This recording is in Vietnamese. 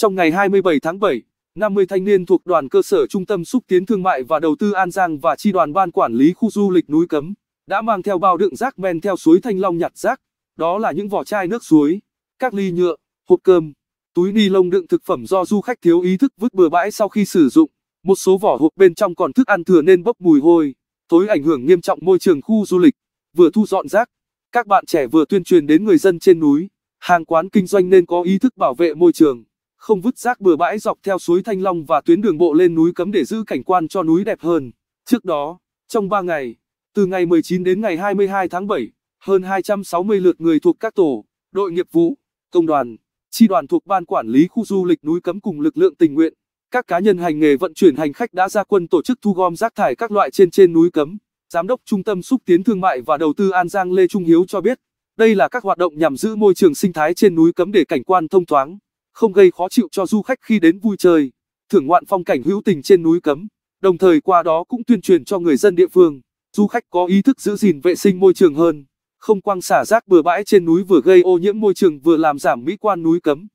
Trong ngày 27 tháng 7, 50 thanh niên thuộc đoàn cơ sở Trung tâm Xúc tiến Thương mại và Đầu tư An Giang và Chi đoàn Ban Quản lý Khu du lịch núi Cấm đã mang theo bao đựng rác men theo suối Thanh Long nhặt rác, đó là những vỏ chai nước suối, các ly nhựa, hộp cơm, túi ni lông đựng thực phẩm do du khách thiếu ý thức vứt bừa bãi sau khi sử dụng, một số vỏ hộp bên trong còn thức ăn thừa nên bốc mùi hôi, tối ảnh hưởng nghiêm trọng môi trường khu du lịch, vừa thu dọn rác, các bạn trẻ vừa tuyên truyền đến người dân trên núi, hàng quán kinh doanh nên có ý thức bảo vệ môi trường không vứt rác bừa bãi dọc theo suối Thanh Long và tuyến đường bộ lên núi cấm để giữ cảnh quan cho núi đẹp hơn. Trước đó, trong 3 ngày, từ ngày 19 đến ngày 22 tháng 7, hơn 260 lượt người thuộc các tổ, đội nghiệp vụ, công đoàn, chi đoàn thuộc ban quản lý khu du lịch núi cấm cùng lực lượng tình nguyện, các cá nhân hành nghề vận chuyển hành khách đã ra quân tổ chức thu gom rác thải các loại trên trên núi cấm. Giám đốc Trung tâm xúc tiến thương mại và đầu tư An Giang Lê Trung Hiếu cho biết, đây là các hoạt động nhằm giữ môi trường sinh thái trên núi cấm để cảnh quan thông thoáng không gây khó chịu cho du khách khi đến vui chơi, thưởng ngoạn phong cảnh hữu tình trên núi Cấm, đồng thời qua đó cũng tuyên truyền cho người dân địa phương, du khách có ý thức giữ gìn vệ sinh môi trường hơn, không quăng xả rác bừa bãi trên núi vừa gây ô nhiễm môi trường vừa làm giảm mỹ quan núi Cấm.